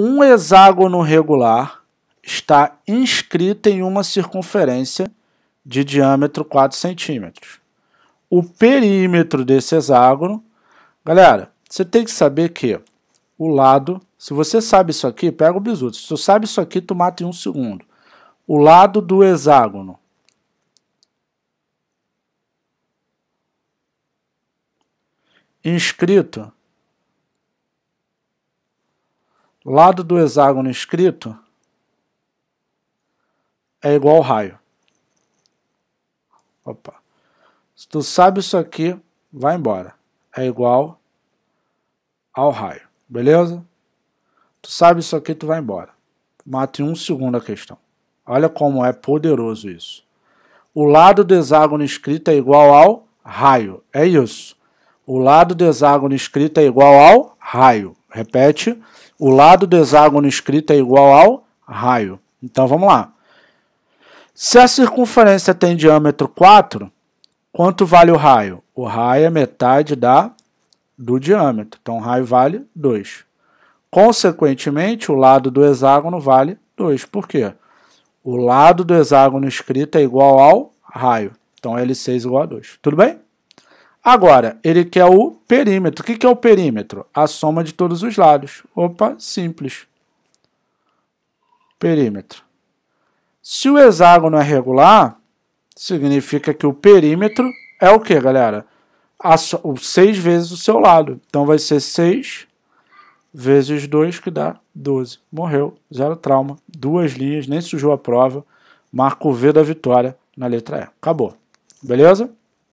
Um hexágono regular está inscrito em uma circunferência de diâmetro 4 centímetros. O perímetro desse hexágono, galera, você tem que saber que o lado, se você sabe isso aqui, pega o bisu. Se você sabe isso aqui, tu mata em um segundo. O lado do hexágono inscrito lado do hexágono escrito é igual ao raio. Opa. Se tu sabe isso aqui, vai embora. É igual ao raio. Beleza? Tu sabe isso aqui, tu vai embora. Mata em um segundo a questão. Olha como é poderoso isso. O lado do hexágono escrito é igual ao raio. É isso. O lado do hexágono escrito é igual ao raio. Repete. O lado do hexágono escrito é igual ao raio. Então vamos lá. Se a circunferência tem diâmetro 4, quanto vale o raio? O raio é metade da, do diâmetro. Então o raio vale 2. Consequentemente, o lado do hexágono vale 2. Por quê? O lado do hexágono escrito é igual ao raio. Então L6 igual a 2. Tudo bem? Agora, ele quer o perímetro. O que, é o perímetro? A soma de todos os lados. Opa, simples. Perímetro. Se o hexágono é regular, significa que o perímetro é o que, galera? A so, o 6 vezes o seu lado. Então vai ser 6 vezes 2, que dá 12. Morreu, zero trauma, duas linhas, nem sujou a prova. Marco o V da vitória na letra E. Acabou. Beleza?